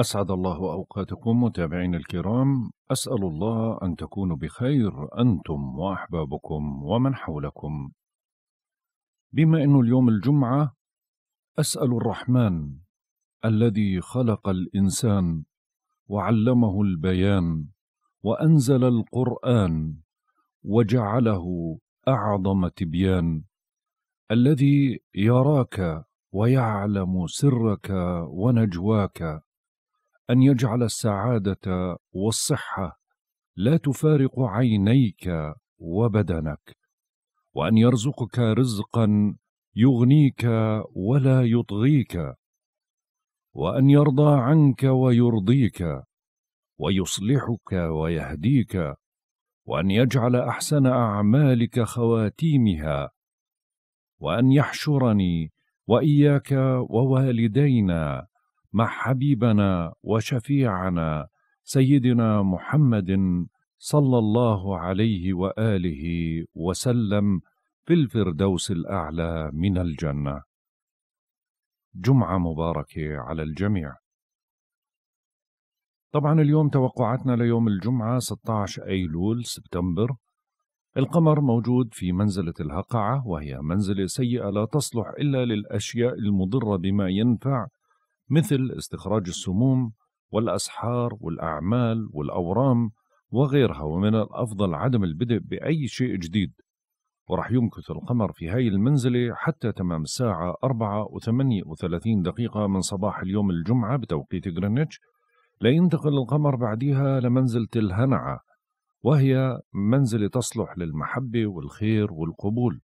أسعد الله أوقاتكم متابعين الكرام أسأل الله أن تكونوا بخير أنتم وأحبابكم ومن حولكم بما أنه اليوم الجمعة أسأل الرحمن الذي خلق الإنسان وعلمه البيان وأنزل القرآن وجعله أعظم تبيان الذي يراك ويعلم سرك ونجواك ان يجعل السعاده والصحه لا تفارق عينيك وبدنك وان يرزقك رزقا يغنيك ولا يطغيك وان يرضى عنك ويرضيك ويصلحك ويهديك وان يجعل احسن اعمالك خواتيمها وان يحشرني واياك ووالدينا مع حبيبنا وشفيعنا سيدنا محمد صلى الله عليه واله وسلم في الفردوس الاعلى من الجنه جمعه مباركه على الجميع طبعا اليوم توقعاتنا ليوم الجمعه 16 ايلول سبتمبر القمر موجود في منزلة الهقعة وهي منزلة سيئة لا تصلح إلا للأشياء المضرة بما ينفع مثل استخراج السموم والأسحار والأعمال والأورام وغيرها ومن الأفضل عدم البدء بأي شيء جديد ورح يمكث القمر في هاي المنزلة حتى تمام الساعة 4 و38 دقيقة من صباح اليوم الجمعة بتوقيت غرينتش لينتقل القمر بعدها لمنزلة الهنعة وهي منزلة تصلح للمحبة والخير والقبول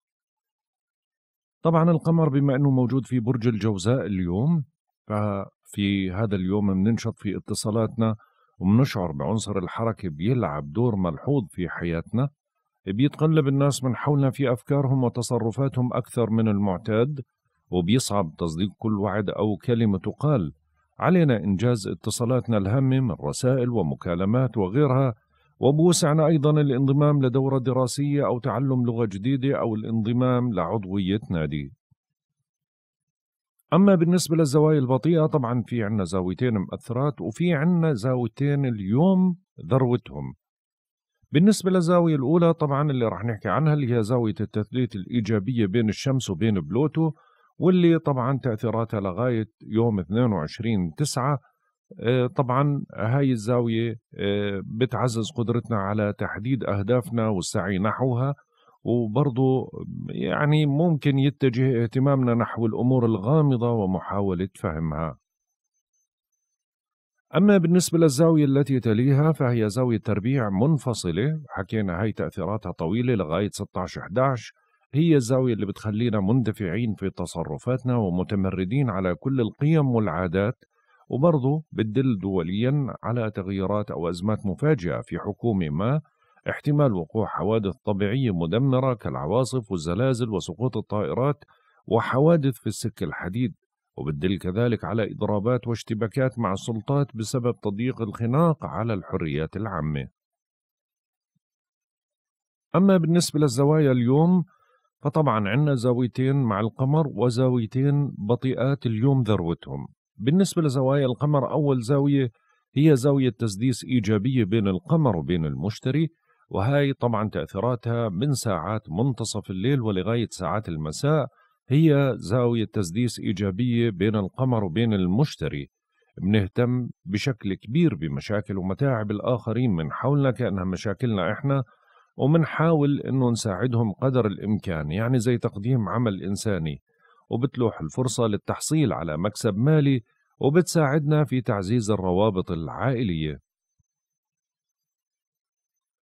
طبعا القمر بما أنه موجود في برج الجوزاء اليوم ففي هذا اليوم بننشط في اتصالاتنا وبنشعر بعنصر الحركة بيلعب دور ملحوظ في حياتنا بيتقلب الناس من حولنا في أفكارهم وتصرفاتهم أكثر من المعتاد وبيصعب تصديق كل وعد أو كلمة تقال علينا إنجاز اتصالاتنا الهامة من رسائل ومكالمات وغيرها وبوسعنا أيضا الانضمام لدورة دراسية أو تعلم لغة جديدة أو الانضمام لعضوية نادي اما بالنسبه للزوايا البطيئه طبعا في عندنا زاويتين مؤثرات وفي عندنا زاويتين اليوم ذروتهم بالنسبة للزاوية الأولى طبعا اللي راح نحكي عنها اللي هي زاوية التثليث الإيجابية بين الشمس وبين بلوتو واللي طبعا تأثيراتها لغاية يوم 22 9 آه، طبعا هاي الزاوية آه، بتعزز قدرتنا على تحديد أهدافنا والسعي نحوها وبرضه يعني ممكن يتجه اهتمامنا نحو الأمور الغامضة ومحاولة فهمها أما بالنسبة للزاوية التي تليها فهي زاوية تربيع منفصلة حكينا هاي تأثيراتها طويلة لغاية 16-11 هي الزاوية اللي بتخلينا مندفعين في تصرفاتنا ومتمردين على كل القيم والعادات وبرضه بتدل دوليا على تغييرات أو أزمات مفاجئة في حكومة ما احتمال وقوع حوادث طبيعية مدمرة كالعواصف والزلازل وسقوط الطائرات وحوادث في السك الحديد وبتدل كذلك على إضرابات واشتباكات مع السلطات بسبب تضييق الخناق على الحريات العامة أما بالنسبة للزوايا اليوم فطبعا عندنا زاويتين مع القمر وزاويتين بطيئات اليوم ذروتهم بالنسبة لزوايا القمر أول زاوية هي زاوية تسديس إيجابية بين القمر وبين المشتري وهي طبعا تأثيراتها من ساعات منتصف الليل ولغاية ساعات المساء هي زاوية تسديس إيجابية بين القمر وبين المشتري بنهتم بشكل كبير بمشاكل ومتاعب الآخرين من حولنا كأنها مشاكلنا إحنا ومنحاول إنه نساعدهم قدر الإمكان يعني زي تقديم عمل إنساني وبتلوح الفرصة للتحصيل على مكسب مالي وبتساعدنا في تعزيز الروابط العائلية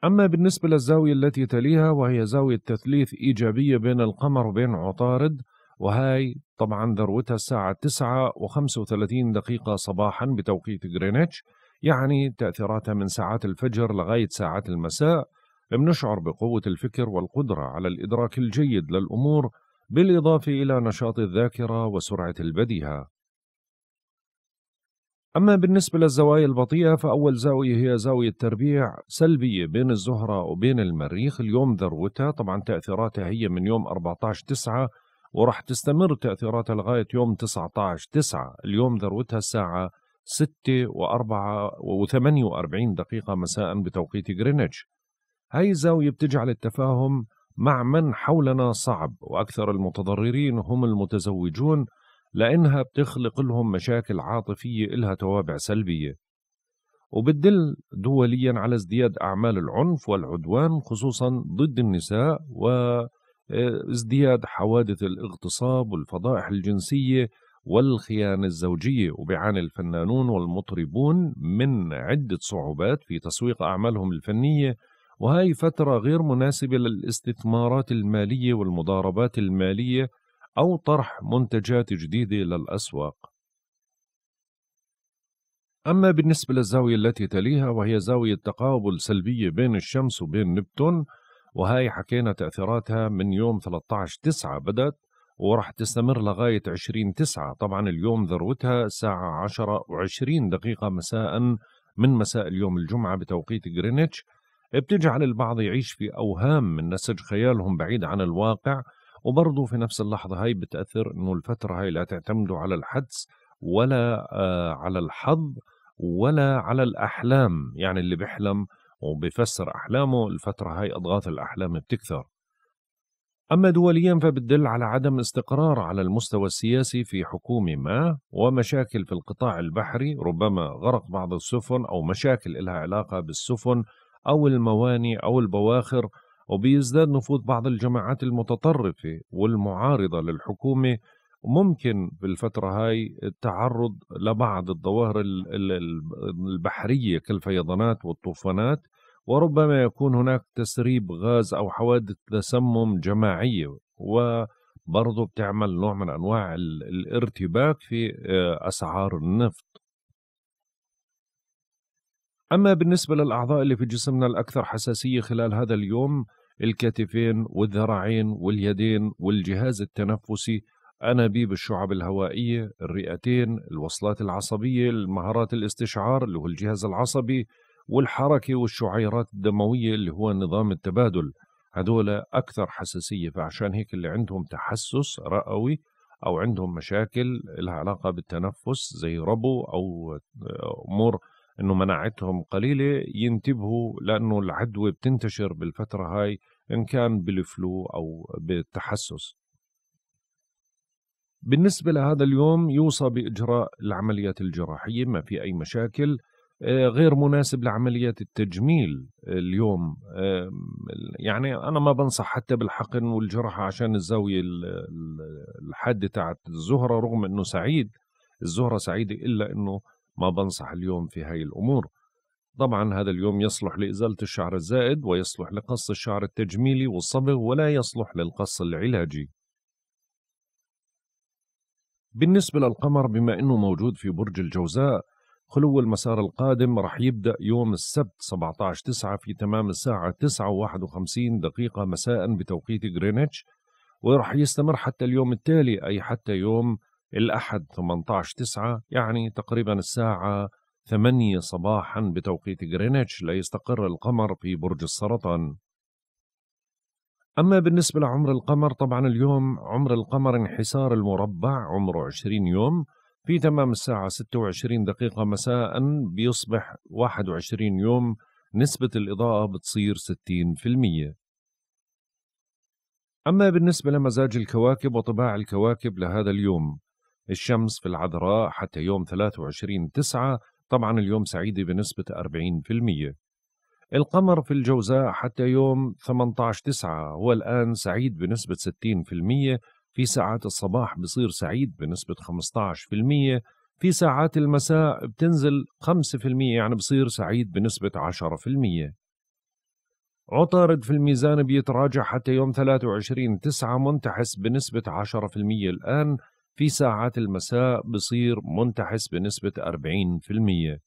أما بالنسبة للزاوية التي تليها وهي زاوية تثليث إيجابية بين القمر وبين عطارد وهاي طبعا ذروتها الساعة 9 و35 دقيقة صباحا بتوقيت غرينتش يعني تأثيراتها من ساعات الفجر لغاية ساعات المساء بنشعر بقوة الفكر والقدرة على الإدراك الجيد للأمور بالإضافة إلى نشاط الذاكرة وسرعة البديهة أما بالنسبة للزوايا البطيئة فأول زاوية هي زاوية تربيع سلبية بين الزهرة وبين المريخ اليوم ذروتها طبعا تأثيراتها هي من يوم 14 9 ورح تستمر تأثيراتها لغاية يوم 19 9 اليوم ذروتها الساعة 6 و4 و48 دقيقة مساء بتوقيت غرينتش هاي الزاوية بتجعل التفاهم مع من حولنا صعب وأكثر المتضررين هم المتزوجون لأنها بتخلق لهم مشاكل عاطفية إلها توابع سلبية وبتدل دوليا على ازدياد أعمال العنف والعدوان خصوصا ضد النساء وازدياد آه، حوادث الاغتصاب والفضائح الجنسية والخيانة الزوجية وبيعاني الفنانون والمطربون من عدة صعوبات في تسويق أعمالهم الفنية وهي فترة غير مناسبة للاستثمارات المالية والمضاربات المالية أو طرح منتجات جديدة للأسواق أما بالنسبة للزاوية التي تليها وهي زاوية تقابل سلبية بين الشمس وبين نبتون وهي حكينا تأثيراتها من يوم 13 9 بدأت وراح تستمر لغاية 20 9 طبعا اليوم ذروتها الساعة 10 و20 دقيقة مساء من مساء اليوم الجمعة بتوقيت غرينتش بتجعل البعض يعيش في أوهام من نسج خيالهم بعيد عن الواقع وبرضه في نفس اللحظة هاي بتأثر أنه الفترة هاي لا تعتمدوا على الحدس ولا آه، على الحظ ولا على الأحلام يعني اللي بيحلم وبيفسر أحلامه الفترة هاي أضغاث الأحلام بتكثر أما دوليا فبتدل على عدم استقرار على المستوى السياسي في حكومة ما ومشاكل في القطاع البحري ربما غرق بعض السفن أو مشاكل لها علاقة بالسفن أو المواني أو البواخر وبيزداد نفوذ بعض الجماعات المتطرفة والمعارضة للحكومة ممكن بالفترة هاي التعرض لبعض الظواهر البحرية كالفيضانات والطوفانات وربما يكون هناك تسريب غاز أو حوادث تسمم جماعية وبرضه بتعمل نوع من أنواع الارتباك في آه، أسعار النفط أما بالنسبة للأعضاء اللي في جسمنا الأكثر حساسية خلال هذا اليوم الكتفين والذراعين واليدين والجهاز التنفسي أنابيب الشعب الهوائية الرئتين الوصلات العصبية المهارات الاستشعار اللي هو الجهاز العصبي والحركة والشعيرات الدموية اللي هو نظام التبادل هذول أكثر حساسية فعشان هيك اللي عندهم تحسس رئوي أو عندهم مشاكل لها علاقة بالتنفس زي ربو أو أمور انه مناعتهم قليله ينتبهوا لانه العدوى بتنتشر بالفتره هاي ان كان بالفلو او بالتحسس بالنسبه لهذا اليوم يوصى باجراء العمليات الجراحيه ما في اي مشاكل آه، غير مناسب لعمليات التجميل اليوم آه، يعني انا ما بنصح حتى بالحقن والجراحه عشان الزاويه الحاده تاعت الزهره رغم انه سعيد الزهره سعيده الا انه ما بنصح اليوم في هاي الأمور طبعا هذا اليوم يصلح لإزالة الشعر الزائد ويصلح لقص الشعر التجميلي والصبغ ولا يصلح للقص العلاجي بالنسبة للقمر بما أنه موجود في برج الجوزاء خلو المسار القادم رح يبدأ يوم السبت 17 9 في تمام الساعة 9.51 دقيقة مساء بتوقيت غرينتش ورح يستمر حتى اليوم التالي أي حتى يوم الأحد 18 9 يعني تقريبا الساعة 8 صباحا بتوقيت غرينتش ليستقر القمر في برج السرطان أما بالنسبة لعمر القمر طبعا اليوم عمر القمر انحسار المربع عمره 20 يوم في تمام الساعة 26 دقيقة مساء بيصبح 21 يوم نسبة الإضاءة بتصير 60% أما بالنسبة لمزاج الكواكب وطباع الكواكب لهذا اليوم الشمس في العذراء حتى يوم 23 9 طبعا اليوم سعيدة بنسبة 40% القمر في الجوزاء حتى يوم 18 9 هو الآن سعيد بنسبة 60% في ساعات الصباح بصير سعيد بنسبة 15% في ساعات المساء بتنزل 5% يعني بصير سعيد بنسبة 10% عطارد في الميزان بيتراجع حتى يوم 23 9 منتحس بنسبة 10% الآن في ساعات المساء بصير منتحس بنسبة 40%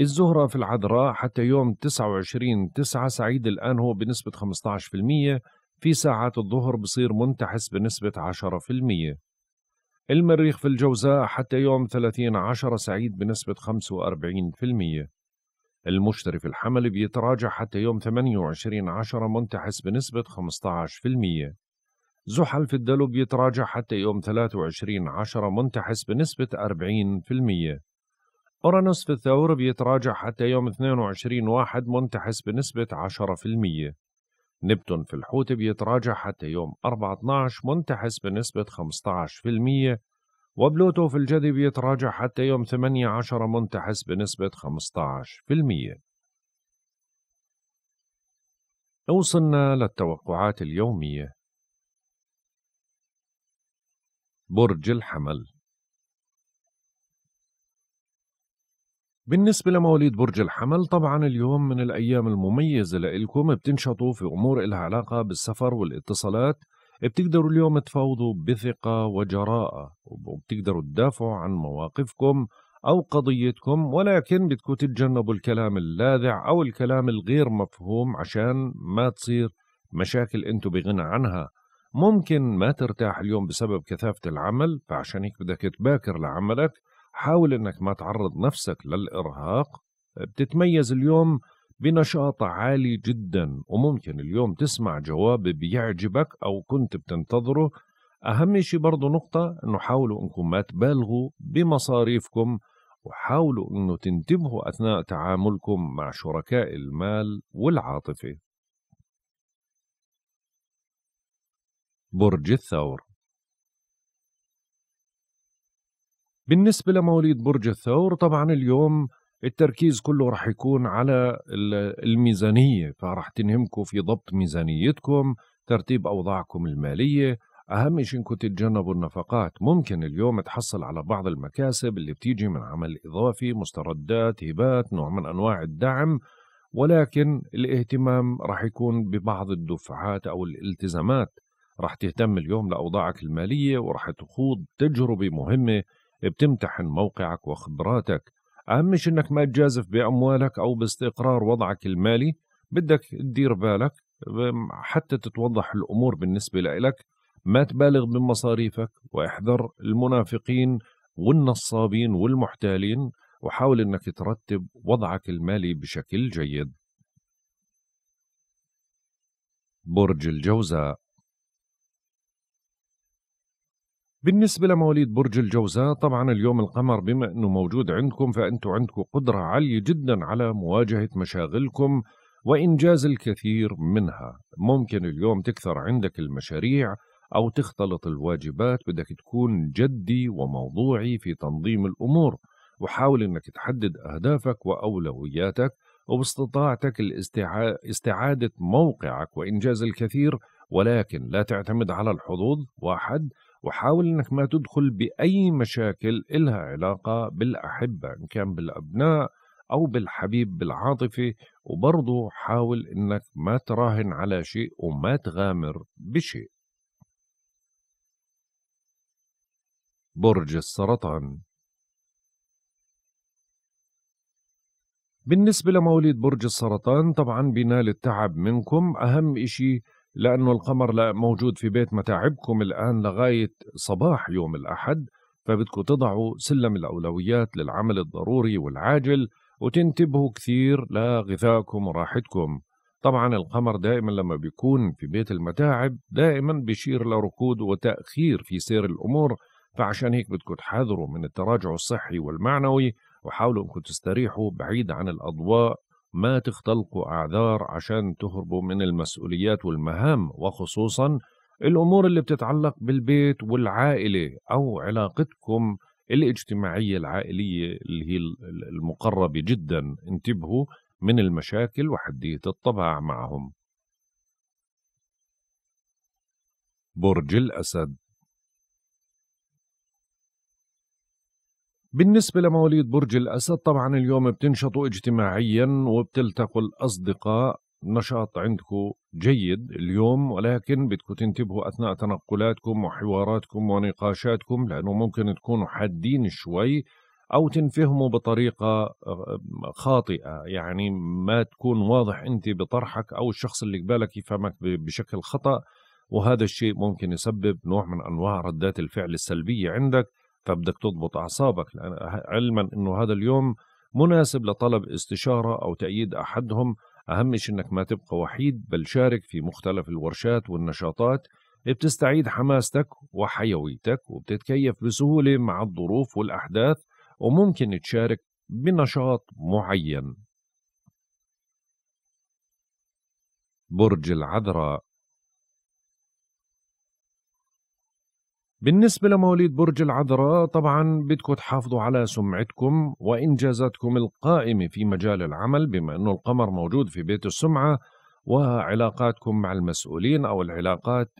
الزهرة في العذراء حتى يوم 29 9 سعيد الآن هو بنسبة 15% في ساعات الظهر بصير منتحس بنسبة 10% المريخ في الجوزاء حتى يوم 30 10 سعيد بنسبة 45% المشتري في الحمل بيتراجع حتى يوم 28 10 منتحس بنسبة 15% زحل في الدلو بيتراجع حتى يوم 23 عشرة منتحس بنسبة 40% أورانوس في الثور بيتراجع حتى يوم 22 واحد منتحس بنسبة 10% نبتون في الحوت بيتراجع حتى يوم 4/12 منتحس بنسبة 15% وبلوتو في الجدي بيتراجع حتى يوم 18 منتحس بنسبة 15% وصلنا للتوقعات اليومية برج الحمل بالنسبة لمواليد برج الحمل طبعا اليوم من الأيام المميزة لإلكم بتنشطوا في أمور إلها علاقة بالسفر والاتصالات بتقدروا اليوم تفاوضوا بثقة وجراءة وبتقدروا تدافعوا عن مواقفكم أو قضيتكم ولكن بدكم تتجنبوا الكلام اللاذع أو الكلام الغير مفهوم عشان ما تصير مشاكل أنتم بغنى عنها ممكن ما ترتاح اليوم بسبب كثافة العمل فعشان هيك بدك تباكر لعملك حاول انك ما تعرض نفسك للارهاق بتتميز اليوم بنشاط عالي جدا وممكن اليوم تسمع جواب بيعجبك او كنت بتنتظره اهم شيء برضه نقطة انه حاولوا انكم ما تبالغوا بمصاريفكم وحاولوا انه تنتبهوا اثناء تعاملكم مع شركاء المال والعاطفة برج الثور بالنسبة لمواليد برج الثور طبعا اليوم التركيز كله راح يكون على الميزانية فراح تنهمكم في ضبط ميزانيتكم ترتيب أوضاعكم المالية أهم شيء إنكم تتجنبوا النفقات ممكن اليوم تحصل على بعض المكاسب اللي بتيجي من عمل إضافي مستردات هبات نوع من أنواع الدعم ولكن الاهتمام راح يكون ببعض الدفعات أو الالتزامات رح تهتم اليوم لأوضاعك المالية ورح تخوض تجربة مهمة بتمتحن موقعك وخبراتك أهم شيء أنك ما تجازف بأموالك أو باستقرار وضعك المالي بدك تدير بالك حتى تتوضح الأمور بالنسبة لإلك ما تبالغ بمصاريفك واحذر المنافقين والنصابين والمحتالين وحاول أنك ترتب وضعك المالي بشكل جيد برج الجوزاء بالنسبة لمواليد برج الجوزاء طبعا اليوم القمر بما أنه موجود عندكم فأنتم عندكم قدرة عالية جدا على مواجهة مشاغلكم وإنجاز الكثير منها ممكن اليوم تكثر عندك المشاريع أو تختلط الواجبات بدك تكون جدي وموضوعي في تنظيم الأمور وحاول أنك تحدد أهدافك وأولوياتك وباستطاعتك استعادة موقعك وإنجاز الكثير ولكن لا تعتمد على الحظوظ واحد وحاول انك ما تدخل باي مشاكل إلها علاقه بالاحبه ان كان بالابناء او بالحبيب بالعاطفه وبرضه حاول انك ما تراهن على شيء وما تغامر بشيء برج السرطان بالنسبة لمواليد برج السرطان طبعا بنال التعب منكم أهم إشي لأنه القمر لا موجود في بيت متاعبكم الآن لغاية صباح يوم الأحد فبدكم تضعوا سلم الأولويات للعمل الضروري والعاجل وتنتبهوا كثير لغذائكم وراحتكم طبعا القمر دائما لما بيكون في بيت المتاعب دائما بيشير لركود وتأخير في سير الأمور فعشان هيك بدكم تحاذروا من التراجع الصحي والمعنوي وحاولوا انكم تستريحوا بعيد عن الأضواء ما تختلقوا أعذار عشان تهربوا من المسؤوليات والمهام وخصوصا الأمور اللي بتتعلق بالبيت والعائلة أو علاقتكم الاجتماعية العائلية اللي هي المقربة جدا انتبهوا من المشاكل وحدية الطباع معهم برج الأسد بالنسبة لمواليد برج الأسد طبعا اليوم بتنشطوا اجتماعيا وبتلتقوا الأصدقاء نشاط عندكم جيد اليوم ولكن بدكم تنتبهوا أثناء تنقلاتكم وحواراتكم ونقاشاتكم لأنه ممكن تكونوا حادين شوي أو تنفهموا بطريقة آه، خاطئة يعني ما تكون واضح أنت بطرحك أو الشخص اللي قبالك يفهمك بشكل خطأ وهذا الشيء ممكن يسبب نوع من أنواع ردات الفعل السلبية عندك فبدك تضبط اعصابك لان علما انه هذا اليوم مناسب لطلب استشاره او تأييد احدهم اهم شيء انك ما تبقى وحيد بل شارك في مختلف الورشات والنشاطات بتستعيد حماستك وحيويتك وبتتكيف بسهوله مع الظروف والاحداث وممكن تشارك بنشاط معين برج العذراء بالنسبة لمواليد برج العذراء طبعا بدكم تحافظوا على سمعتكم وإنجازاتكم القائمة في مجال العمل بما أنه القمر موجود في بيت السمعة وعلاقاتكم مع المسؤولين أو العلاقات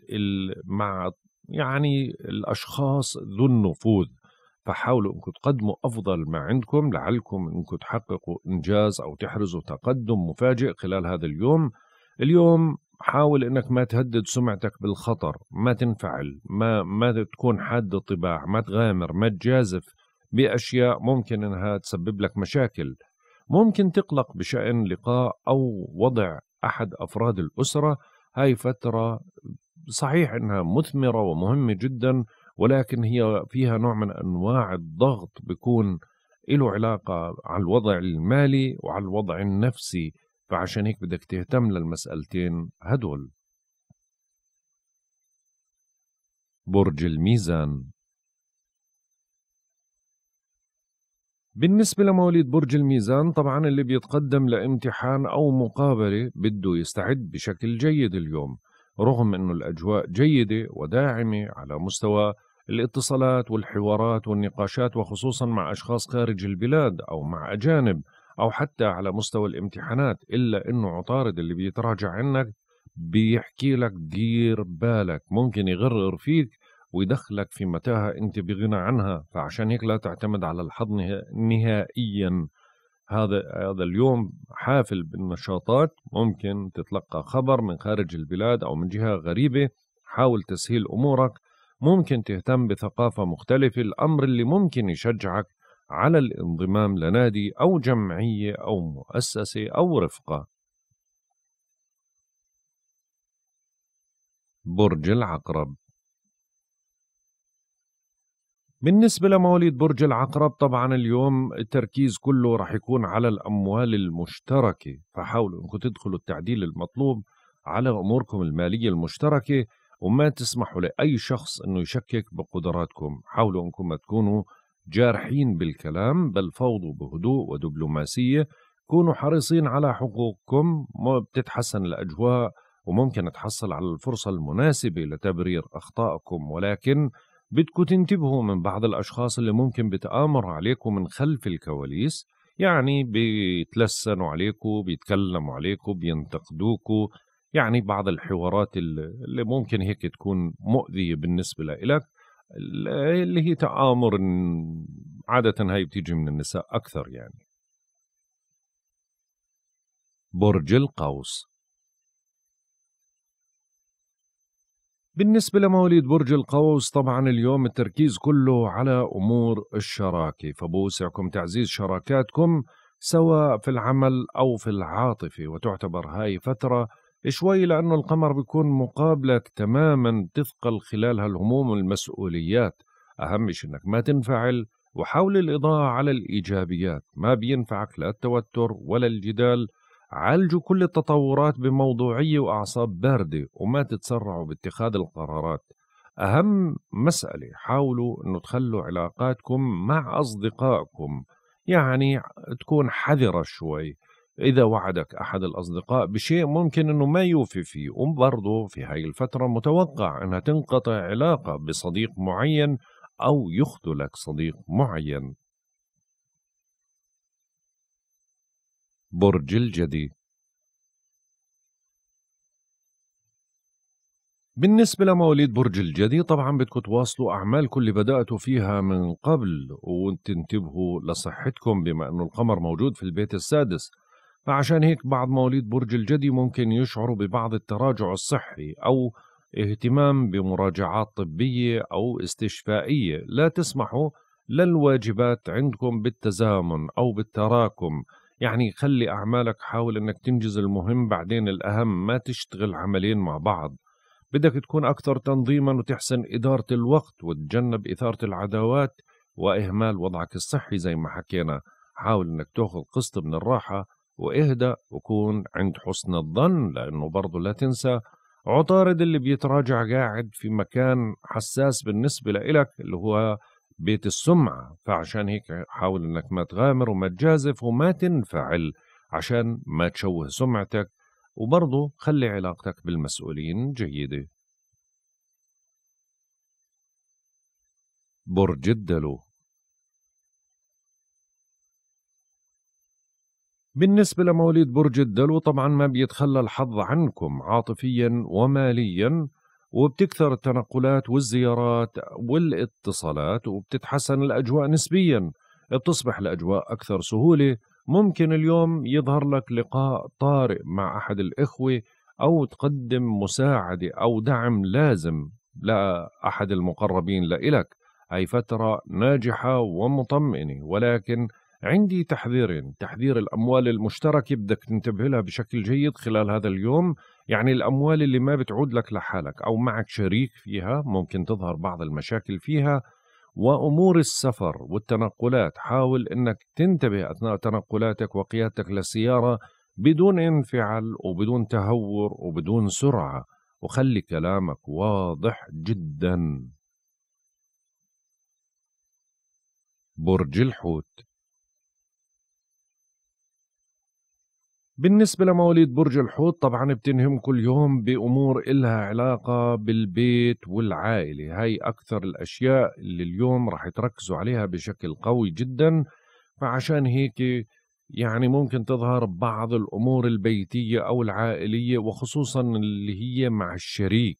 مع يعني الأشخاص ذو النفوذ فحاولوا انكم تقدموا افضل ما عندكم لعلكم انكم تحققوا انجاز او تحرزوا تقدم مفاجئ خلال هذا اليوم اليوم حاول انك ما تهدد سمعتك بالخطر ما تنفعل ما ما تكون حاد الطباع ما تغامر ما تجازف باشياء ممكن انها تسبب لك مشاكل ممكن تقلق بشان لقاء او وضع احد افراد الاسره هاي فتره صحيح انها مثمره ومهمه جدا ولكن هي فيها نوع من انواع الضغط بيكون له علاقه على الوضع المالي وعلى الوضع النفسي فعشان هيك بدك تهتم للمسألتين هدول برج الميزان بالنسبة لمواليد برج الميزان طبعا اللي بيتقدم لامتحان أو مقابلة بده يستعد بشكل جيد اليوم رغم أنه الأجواء جيدة وداعمة على مستوى الاتصالات والحوارات والنقاشات وخصوصا مع أشخاص خارج البلاد أو مع أجانب او حتى على مستوى الامتحانات الا انه عطارد اللي بيتراجع عنك بيحكي لك دير بالك ممكن يغرر فيك ويدخلك في متاهه انت بغنى عنها فعشان هيك لا تعتمد على الحظ نهائيا هذا هذا اليوم حافل بالنشاطات ممكن تتلقى خبر من خارج البلاد او من جهه غريبه حاول تسهيل امورك ممكن تهتم بثقافه مختلفه الامر اللي ممكن يشجعك على الانضمام لنادي أو جمعية أو مؤسسة أو رفقة برج العقرب بالنسبة لمواليد برج العقرب طبعا اليوم التركيز كله رح يكون على الأموال المشتركة فحاولوا أنكم تدخلوا التعديل المطلوب على أموركم المالية المشتركة وما تسمحوا لأي شخص أنه يشكك بقدراتكم حاولوا أنكم ما تكونوا جارحين بالكلام بل فوضوا بهدوء ودبلوماسية كونوا حريصين على حقوقكم بتتحسن الأجواء وممكن تحصل على الفرصة المناسبة لتبرير أخطائكم ولكن بدكم تنتبهوا من بعض الأشخاص اللي ممكن بتآمروا عليكم من خلف الكواليس يعني بيتلسنوا عليكم بيتكلموا عليكم بينتقدوكم يعني بعض الحوارات اللي ممكن هيك تكون مؤذية بالنسبة لك اللي هي تآمر عادة هاي بتيجي من النساء أكثر يعني برج القوس بالنسبة لمواليد برج القوس طبعا اليوم التركيز كله على أمور الشراكة فبوسعكم تعزيز شراكاتكم سواء في العمل أو في العاطفة وتعتبر هاي فترة شوي لأنه القمر بيكون مقابلك تماما تثقل خلالها الهموم والمسؤوليات أهم شيء أنك ما تنفعل وحاول الإضاءة على الإيجابيات ما بينفعك لا التوتر ولا الجدال عالجوا كل التطورات بموضوعية وأعصاب باردة وما تتسرعوا باتخاذ القرارات أهم مسألة حاولوا أنه تخلوا علاقاتكم مع أصدقائكم يعني تكون حذرة شوي إذا وعدك أحد الأصدقاء بشيء ممكن أنه ما يوفي فيه وبرضه في هاي الفترة متوقع أنها تنقطع علاقة بصديق معين أو يخذلك صديق معين برج الجدي بالنسبة لمواليد برج الجدي طبعا بدكم تواصلوا أعمالكم اللي بدأتوا فيها من قبل وتنتبهوا لصحتكم بما أنه القمر موجود في البيت السادس فعشان هيك بعض مواليد برج الجدي ممكن يشعروا ببعض التراجع الصحي أو اهتمام بمراجعات طبية أو استشفائية لا تسمحوا للواجبات عندكم بالتزامن أو بالتراكم يعني خلي أعمالك حاول أنك تنجز المهم بعدين الأهم ما تشتغل عملين مع بعض بدك تكون أكثر تنظيما وتحسن إدارة الوقت وتتجنب إثارة العداوات وإهمال وضعك الصحي زي ما حكينا حاول أنك تأخذ قسط من الراحة واهدأ وكون عند حسن الظن لأنه برضه لا تنسى عطارد اللي بيتراجع قاعد في مكان حساس بالنسبة لإلك اللي هو بيت السمعة فعشان هيك حاول إنك ما تغامر وما تجازف وما تنفعل عشان ما تشوه سمعتك وبرضه خلي علاقتك بالمسؤولين جيدة برج الدلو بالنسبة لمواليد برج الدلو طبعا ما بيتخلى الحظ عنكم عاطفيا وماليا وبتكثر التنقلات والزيارات والاتصالات وبتتحسن الأجواء نسبيا بتصبح الأجواء أكثر سهولة ممكن اليوم يظهر لك لقاء طارئ مع أحد الإخوة أو تقدم مساعدة أو دعم لازم لأحد المقربين لإلك أي فترة ناجحة ومطمئنة ولكن عندي تحذيرين تحذير الأموال المشتركة بدك تنتبه لها بشكل جيد خلال هذا اليوم يعني الأموال اللي ما بتعود لك لحالك أو معك شريك فيها ممكن تظهر بعض المشاكل فيها وأمور السفر والتنقلات حاول أنك تنتبه أثناء تنقلاتك وقيادتك للسيارة بدون انفعال وبدون تهور وبدون سرعة وخلي كلامك واضح جدا برج الحوت بالنسبة لمواليد برج الحوت طبعا بتنهم كل يوم بأمور إلها علاقة بالبيت والعائلة هاي أكثر الأشياء اللي اليوم رح تركزوا عليها بشكل قوي جدا فعشان هيك يعني ممكن تظهر بعض الأمور البيتية أو العائلية وخصوصا اللي هي مع الشريك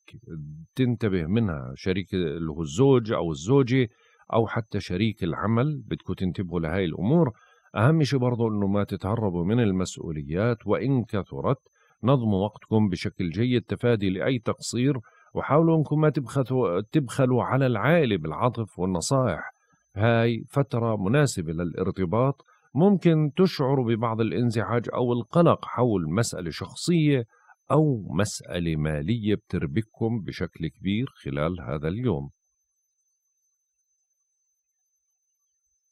تنتبه منها شريك اللي هو الزوج أو الزوجة أو حتى شريك العمل بدكم تنتبهوا لهاي الأمور أهم شيء برضه أنه ما تتهربوا من المسؤوليات وإن كثرت نظموا وقتكم بشكل جيد تفادي لأي تقصير وحاولوا أنكم ما تبخثوا تبخلوا على العائلة بالعطف والنصائح هاي فترة مناسبة للارتباط ممكن تشعروا ببعض الانزعاج أو القلق حول مسألة شخصية أو مسألة مالية بتربككم بشكل كبير خلال هذا اليوم